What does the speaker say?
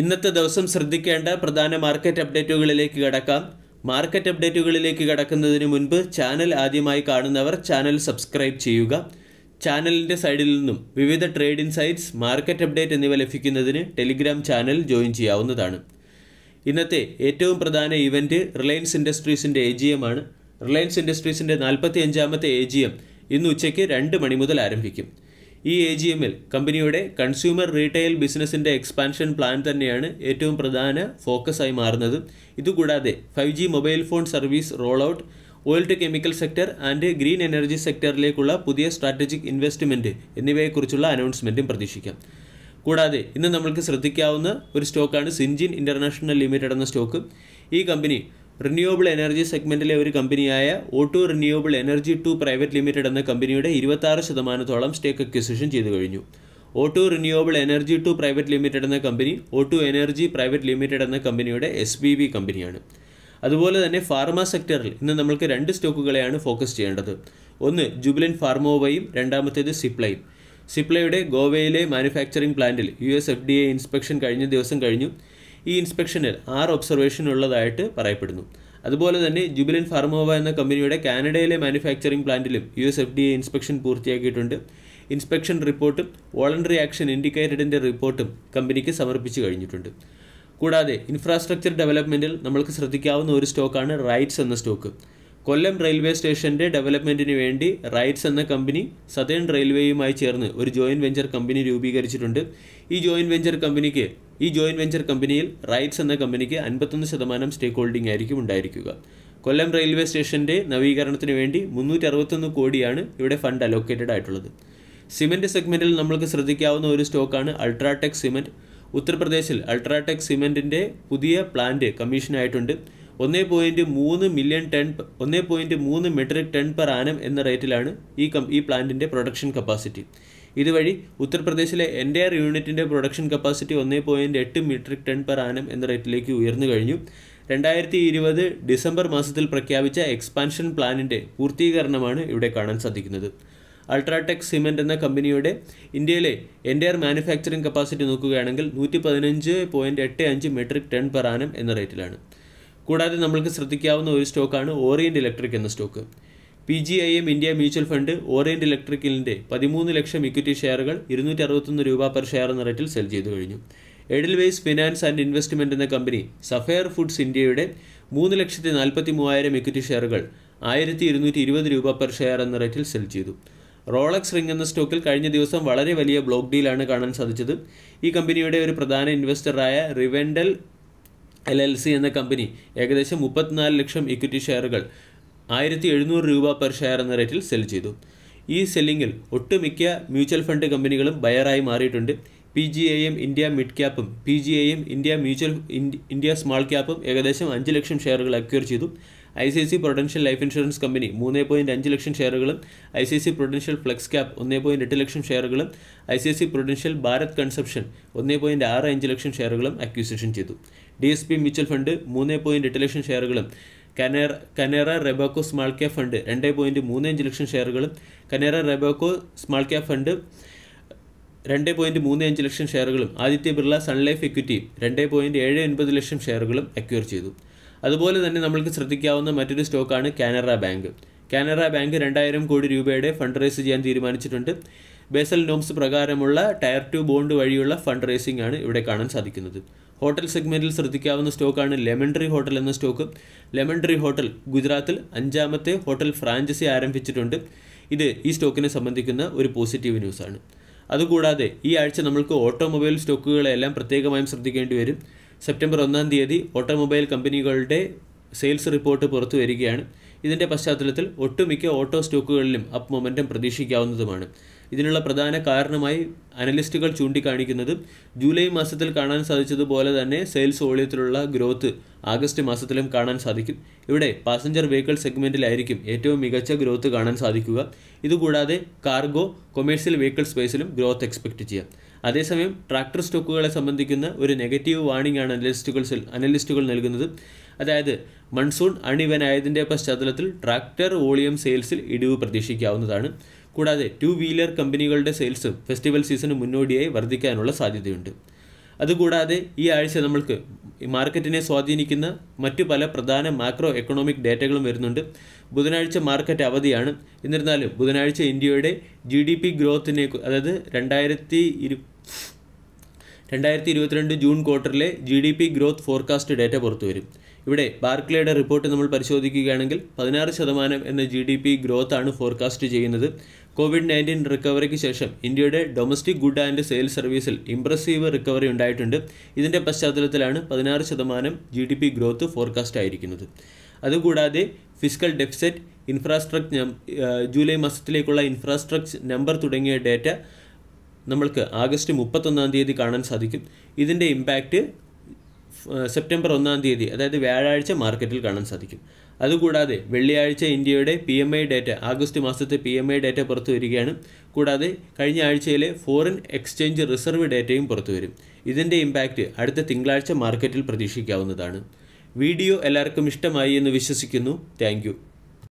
ഇന്നത്തെ ദിവസം ശ്രദ്ധിക്കേണ്ട പ്രധാന മാർക്കറ്റ് അപ്ഡേറ്റുകളിലേക്ക് കടക്കാം മാർക്കറ്റ് അപ്ഡേറ്റുകളിലേക്ക് കടക്കുന്നതിന് മുൻപ് ചാനൽ ആദ്യമായി കാണുന്നവർ ചാനൽ സബ്സ്ക്രൈബ് ചെയ്യുക ചാനലിൻ്റെ സൈഡിൽ നിന്നും വിവിധ ട്രേഡ് ഇൻസൈറ്റ്സ് മാർക്കറ്റ് അപ്ഡേറ്റ് എന്നിവ ലഭിക്കുന്നതിന് ടെലിഗ്രാം ചാനൽ ജോയിൻ ചെയ്യാവുന്നതാണ് ഇന്നത്തെ ഏറ്റവും പ്രധാന ഇവൻറ്റ് റിലയൻസ് ഇൻഡസ്ട്രീസിൻ്റെ എ ജി ആണ് റിലയൻസ് ഇൻഡസ്ട്രീസിൻ്റെ നാൽപ്പത്തി അഞ്ചാമത്തെ എ ജി എം ഇന്ന് ഉച്ചയ്ക്ക് രണ്ട് മണി മുതൽ ആരംഭിക്കും ഈ എ ജി എമ്മിൽ കമ്പനിയുടെ കൺസ്യൂമർ റീറ്റെയിൽ ബിസിനസിൻ്റെ എക്സ്പാൻഷൻ പ്ലാൻ തന്നെയാണ് ഏറ്റവും പ്രധാന ഫോക്കസായി മാറുന്നത് ഇതുകൂടാതെ five G mobile phone service roll out oil to chemical sector and green energy സെക്ടറിലേക്കുള്ള പുതിയ സ്ട്രാറ്റജിക് ഇൻവെസ്റ്റ്മെൻറ്റ് എന്നിവയെക്കുറിച്ചുള്ള അനൗൺസ്മെൻറ്റും പ്രതീക്ഷിക്കാം കൂടാതെ ഇന്ന് നമ്മൾക്ക് ശ്രദ്ധിക്കാവുന്ന ഒരു സ്റ്റോക്കാണ് സിൻജിൻ ഇൻ്റർനാഷണൽ ലിമിറ്റഡ് എന്ന സ്റ്റോക്ക് ഈ കമ്പനി റിന്യൂവബിൾ എനർജി സെഗ്മെൻറ്റിലെ ഒരു കമ്പനിയായ auto renewable energy two private limited എന്ന കമ്പനിയുടെ ഇരുപത്താറ് ശതമാനത്തോളം സ്റ്റേക്ക് അക്വിസിഷൻ ചെയ്തു കഴിഞ്ഞു auto renewable energy two private limited എന്ന company auto energy private limited എന്ന കമ്പനിയുടെ എസ് ബി ബി കമ്പനിയാണ് അതുപോലെ തന്നെ ഫാർമ സെക്ടറിൽ ഇന്ന് നമ്മൾക്ക് രണ്ട് സ്റ്റോക്കുകളെയാണ് ഫോക്കസ് ചെയ്യേണ്ടത് ഒന്ന് ജുബിലിൻ ഫാർമോവയും രണ്ടാമത്തേത് സിപ്ലൈയും സിപ്ലയുടെ ഗോവയിലെ മാനുഫാക്ചറിംഗ് പ്ലാന്റിൽ U S F D A inspection കഴിഞ്ഞ ദിവസം കഴിഞ്ഞു ഈ ഇൻസ്പെക്ഷനിൽ ആറ് ഒബ്സർവേഷൻ ഉള്ളതായിട്ട് പറയപ്പെടുന്നു അതുപോലെ തന്നെ ജൂബിലിൻ ഫാർമോവ എന്ന കമ്പനിയുടെ കാനഡയിലെ മാനുഫാക്ചറിംഗ് പ്ലാന്റിലും U S F D A inspection പൂർത്തിയാക്കിയിട്ടുണ്ട് ഇൻസ്പെക്ഷൻ റിപ്പോർട്ടും വോളണ്ടറി ആക്ഷൻ ഇൻഡിക്കേറ്റഡിൻ്റെ റിപ്പോർട്ടും കമ്പനിക്ക് സമർപ്പിച്ചു കഴിഞ്ഞിട്ടുണ്ട് കൂടാതെ ഇൻഫ്രാസ്ട്രക്ചർ ഡെവലപ്മെൻറ്റിൽ നമ്മൾക്ക് ശ്രദ്ധിക്കാവുന്ന ഒരു സ്റ്റോക്കാണ് റൈറ്റ്സ് എന്ന സ്റ്റോക്ക് കൊല്ലം റെയിൽവേ സ്റ്റേഷന്റെ ഡെവലപ്മെന്റിന് വേണ്ടി റൈറ്റ്സ് എന്ന കമ്പനി സതേൺ റെയിൽവേയുമായി ചേർന്ന് ഒരു ജോയിന്റ് വെഞ്ചർ കമ്പനി രൂപീകരിച്ചിട്ടുണ്ട് ഈ ജോയിന്റ് വെഞ്ചർ കമ്പനിക്ക് ഈ ജോയിന്റ് വെഞ്ചർ കമ്പനിയിൽ റൈറ്റ്സ് എന്ന കമ്പനിക്ക് അൻപത്തൊന്ന് ശതമാനം സ്റ്റേക്ക് ഹോൾഡിംഗ് ആയിരിക്കും ഉണ്ടായിരിക്കുക കൊല്ലം റെയിൽവേ സ്റ്റേഷന്റെ നവീകരണത്തിന് വേണ്ടി മുന്നൂറ്റി കോടിയാണ് ഇവിടെ ഫണ്ട് അലോക്കേറ്റഡ് ആയിട്ടുള്ളത് സിമെൻറ്റ് സെഗ്മെൻറ്റിൽ നമ്മൾക്ക് ശ്രദ്ധിക്കാവുന്ന ഒരു സ്റ്റോക്കാണ് അൾട്രാടെക് സിമെൻറ്റ് ഉത്തർപ്രദേശിൽ അൾട്രാടെക് സിമെൻറ്റിൻ്റെ പുതിയ പ്ലാന്റ് കമ്മീഷനായിട്ടുണ്ട് ഒന്നേ പോയിൻറ്റ് മൂന്ന് മില്യൺ ടൺ ഒന്നേ പോയിൻറ്റ് മൂന്ന് മെട്രിക് ടൺ പെർ ആനം എന്ന റേറ്റിലാണ് ഈ കം ഈ പ്ലാന്റിൻ്റെ പ്രൊഡക്ഷൻ കപ്പാസിറ്റി ഇതുവഴി ഉത്തർപ്രദേശിലെ എൻ്റയർ യൂണിറ്റിൻ്റെ പ്രൊഡക്ഷൻ കപ്പാസിറ്റി ഒന്നേ പോയിൻറ്റ് എട്ട് മെട്രിക് ടൺ പെർ ആനം എന്ന റേറ്റിലേക്ക് ഉയർന്നു കഴിഞ്ഞു രണ്ടായിരത്തി ഇരുപത് ഡിസംബർ മാസത്തിൽ പ്രഖ്യാപിച്ച എക്സ്പാൻഷൻ പ്ലാനിൻ്റെ പൂർത്തീകരണമാണ് ഇവിടെ കാണാൻ സാധിക്കുന്നത് അൾട്രാടെക് സിമെൻറ്റ് എന്ന കമ്പനിയുടെ ഇന്ത്യയിലെ എൻ്റയർ മാനുഫാക്ചറിംഗ് കപ്പാസിറ്റി നോക്കുകയാണെങ്കിൽ നൂറ്റി പതിനഞ്ച് പോയിൻറ്റ് എട്ട് അഞ്ച് മെട്രിക് ടൺ പെർ ആനം എന്ന റേറ്റിലാണ് കൂടാതെ നമ്മൾക്ക് ശ്രദ്ധിക്കാവുന്ന ഒരു സ്റ്റോക്കാണ് ഓറിയൻ്റ് ഇലക്ട്രിക് എന്ന stock P G I M India mutual fund Orient ഇലക്ട്രിക്കലിൻ്റെ പതിമൂന്ന് ലക്ഷം ഇക്വിറ്റി ഷെയറുകൾ ഇരുന്നൂറ്റി അറുപത്തൊന്ന് രൂപ പെർ ഷെയർ എന്ന റേറ്റിൽ സെൽ ചെയ്തു കഴിഞ്ഞു എഡിൽവേസ് ഫിനാൻസ് ആൻഡ് ഇൻവെസ്റ്റ്മെൻറ്റ് എന്ന കമ്പനി സഫയർ ഫുഡ്സ് ഇന്ത്യയുടെ മൂന്ന് ലക്ഷത്തി നാൽപ്പത്തി മൂവായിരം ഇക്വിറ്റി ഷെയറുകൾ ആയിരത്തി ഇരുന്നൂറ്റി ഇരുപത് രൂപ പെർ ഷെയർ എന്ന റേറ്റിൽ സെൽ ചെയ്തു റോളക്സ് റിംഗ് എന്ന സ്റ്റോക്കിൽ കഴിഞ്ഞ ദിവസം വളരെ വലിയ ബ്ലോക്ക് ഡീലാണ് കാണാൻ സാധിച്ചത് ഈ കമ്പനിയുടെ ഒരു പ്രധാന ഇൻവെസ്റ്ററായ റിവെൻഡൽ എൽ എൽ സി എന്ന കമ്പനി ഏകദേശം മുപ്പത്തിനാല് ലക്ഷം ഇക്വിറ്റി ഷെയറുകൾ ആയിരത്തി എഴുന്നൂറ് രൂപ പെർ ഷെയർ എന്ന റേറ്റിൽ സെൽ ചെയ്തു ഈ സെല്ലിങ്ങിൽ ഒട്ടുമിക്ക മ്യൂച്വൽ ഫണ്ട് കമ്പനികളും ബയറായി മാറിയിട്ടുണ്ട് P G I M India mid ക്യാപ്പും P G I M India mutual India small ക്യാപ്പും ഏകദേശം അഞ്ച് ലക്ഷം ഷെയറുകൾ അക്വയർ ചെയ്തു I C C prudential life insurance company മൂന്നേ പോയിൻറ്റ് അഞ്ച് ലക്ഷം ഷെയറുകളും I C C prudential flex cap ഒന്നേ പോയിൻറ്റ് എട്ട് ലക്ഷം ഷെയറുകളും I C C prudential Bharat consumption ഒന്നേ പോയിൻറ്റ് ആറ് അഞ്ച് ലക്ഷം ഷെയറുകളും അക്വിസിഷൻ ചെയ്തു D S P mutual fund മൂന്ന് പോയിന്റ് എട്ട് ലക്ഷം ഷെയറുകളും Canara Canara Robeco small cap fund രണ്ട് പോയിന്റ് മൂന്ന് അഞ്ച് ലക്ഷം ഷെയറുകളും Canara Robeco small cap fund രണ്ട് പോയിന്റ് മൂന്ന് അഞ്ച് ലക്ഷം ഷെയറുകളും ആദിത്യ ബിർള സൺലൈഫ് ഇക്വിറ്റി രണ്ട് പോയിന്റ് ഏഴ് ഒൻപത് ലക്ഷം ഷെയറുകളും അക്വയർ ചെയ്തു അതുപോലെ തന്നെ നമ്മൾക്ക് ശ്രദ്ധിക്കാവുന്ന മറ്റൊരു സ്റ്റോക്കാണ് കാനറ ബാങ്ക് കാനറ ബാങ്ക് രണ്ടായിരം കോടി രൂപയുടെ ഫണ്ട് റൈസ് ചെയ്യാൻ തീരുമാനിച്ചിട്ടുണ്ട് ബേസൽ നോംസ് പ്രകാരമുള്ള ടയർ ടു ബോണ്ട് വഴിയുള്ള ഫണ്ട് റൈസിംഗ് ആണ് ഇവിടെ കാണാൻ സാധിക്കുന്നത് ഹോട്ടൽ സെഗ്മെൻറ്റിൽ ശ്രദ്ധിക്കാവുന്ന സ്റ്റോക്കാണ് ലെമൺ ട്രീ ഹോട്ടൽ എന്ന സ്റ്റോക്ക് ലെമൺ ട്രീ ഹോട്ടൽ ഗുജറാത്തിൽ അഞ്ചാമത്തെ ഹോട്ടൽ ഫ്രാഞ്ചൈസി ആരംഭിച്ചിട്ടുണ്ട് ഇത് ഈ സ്റ്റോക്കിനെ സംബന്ധിക്കുന്ന ഒരു പോസിറ്റീവ് ന്യൂസാണ് അതുകൂടാതെ ഈ ആഴ്ച നമ്മൾക്ക് ഓട്ടോമൊബൈൽ സ്റ്റോക്കുകളെല്ലാം പ്രത്യേകമായും ശ്രദ്ധിക്കേണ്ടി വരും സെപ്റ്റംബർ ഒന്നാം തീയതി ഓട്ടോമൊബൈൽ കമ്പനികളുടെ സെയിൽസ് റിപ്പോർട്ട് പുറത്തു വരികയാണ് ഇതിൻ്റെ പശ്ചാത്തലത്തിൽ ഒട്ടുമിക്ക ഓട്ടോ സ്റ്റോക്കുകളിലും അപ്പ് മൊമെൻറ്റം പ്രതീക്ഷിക്കാവുന്നതുമാണ് ഇതിനുള്ള പ്രധാന കാരണമായി അനലിസ്റ്റുകൾ ചൂണ്ടിക്കാണിക്കുന്നത് ജൂലൈ മാസത്തിൽ കാണാൻ സാധിച്ചതുപോലെ തന്നെ സെയിൽസ് വോളിയത്തിലുള്ള ഗ്രോത്ത് ആഗസ്റ്റ് മാസത്തിലും കാണാൻ സാധിക്കും ഇവിടെ പാസഞ്ചർ വെഹിക്കിൾ സെഗ്മെൻറ്റിലായിരിക്കും ഏറ്റവും മികച്ച ഗ്രോത്ത് കാണാൻ സാധിക്കുക ഇതുകൂടാതെ കാർഗോ കൊമേഴ്സ്യൽ വെഹിക്കിൾ സ്പേസിലും ഗ്രോത്ത് എക്സ്പെക്റ്റ് ചെയ്യാം അതേസമയം ട്രാക്ടർ സ്റ്റോക്കുകളെ സംബന്ധിക്കുന്ന ഒരു നെഗറ്റീവ് വാണിംഗ് ആണ് അനലിസ്റ്റുകൾ അനലിസ്റ്റുകൾ നൽകുന്നത് അതായത് മൺസൂൺ അണിവനായതിൻ്റെ പശ്ചാത്തലത്തിൽ ട്രാക്ടർ വോളിയം സെയിൽസിൽ ഇടിവ് പ്രതീക്ഷിക്കാവുന്നതാണ് കൂടാതെ ടു വീലർ കമ്പനികളുടെ സെയിൽസ് ഫെസ്റ്റിവൽ സീസണ് മുന്നോടിയായി വർദ്ധിക്കാനുള്ള സാധ്യതയുണ്ട് അതുകൂടാതെ ഈ ആഴ്ച നമ്മൾക്ക് മാർക്കറ്റിനെ സ്വാധീനിക്കുന്ന മറ്റു പല പ്രധാന മാക്രോ എക്കണോമിക് ഡേറ്റകളും വരുന്നുണ്ട് ബുധനാഴ്ച മാർക്കറ്റ് അവധിയാണ് എന്നിരുന്നാലും ബുധനാഴ്ച ഇന്ത്യയുടെ ജി ഡി പി ഗ്രോത്തിനെ അതായത് രണ്ടായിരത്തി ഇരു രണ്ടായിരത്തി ഇരുപത്തിരണ്ട് ജൂൺ ക്വാർട്ടറിലെ G D P growth forecast data പുറത്തുവരും ഇവിടെ ബാർക്ലേയുടെ റിപ്പോർട്ട് നമ്മൾ പരിശോധിക്കുകയാണെങ്കിൽ പതിനാറ് ശതമാനം എന്ന ജി ഡി പി ഗ്രോത്താണ് ഫോർകാസ്റ്റ് ചെയ്യുന്നത് കോവിഡ് നയൻറ്റീൻ റിക്കവറിക്ക് ശേഷം ഇന്ത്യയുടെ ഡൊമസ്റ്റിക് ഗുഡ് ആൻഡ് സെയിൽസ് സർവീസിൽ ഇംപ്രസീവ് റിക്കവറി ഉണ്ടായിട്ടുണ്ട് ഇതിൻ്റെ പശ്ചാത്തലത്തിലാണ് പതിനാറ് ശതമാനം G D P growth forecast ആയിരിക്കുന്നത് അതുകൂടാതെ ഫിസിക്കൽ ഡെഫിസറ്റ് ഇൻഫ്രാസ്ട്രക്ചർ ജൂലൈ മാസത്തിലേക്കുള്ള ഇൻഫ്രാസ്ട്രക്ചർ നമ്പർ തുടങ്ങിയ ഡേറ്റ നമ്മൾക്ക് ആഗസ്റ്റ് മുപ്പത്തൊന്നാം തീയതി കാണാൻ സാധിക്കും ഇതിൻ്റെ ഇമ്പാക്റ്റ് സെപ്റ്റംബർ ഒന്നാം തീയതി അതായത് വ്യാഴാഴ്ച മാർക്കറ്റിൽ കാണാൻ സാധിക്കും അതുകൂടാതെ വെള്ളിയാഴ്ച ഇന്ത്യയുടെ P M I data August മാസത്തെ പി എം ഐ ഡേറ്റ പുറത്തു വരികയാണ് കൂടാതെ കഴിഞ്ഞ ആഴ്ചയിലെ ഫോറിൻ എക്സ്ചേഞ്ച് റിസർവ് ഡേറ്റയും പുറത്തു വരും ഇതിൻ്റെ ഇമ്പാക്റ്റ് അടുത്ത തിങ്കളാഴ്ച മാർക്കറ്റിൽ പ്രതീക്ഷിക്കാവുന്നതാണ് വീഡിയോ എല്ലാവർക്കും ഇഷ്ടമായി എന്ന് വിശ്വസിക്കുന്നു താങ്ക്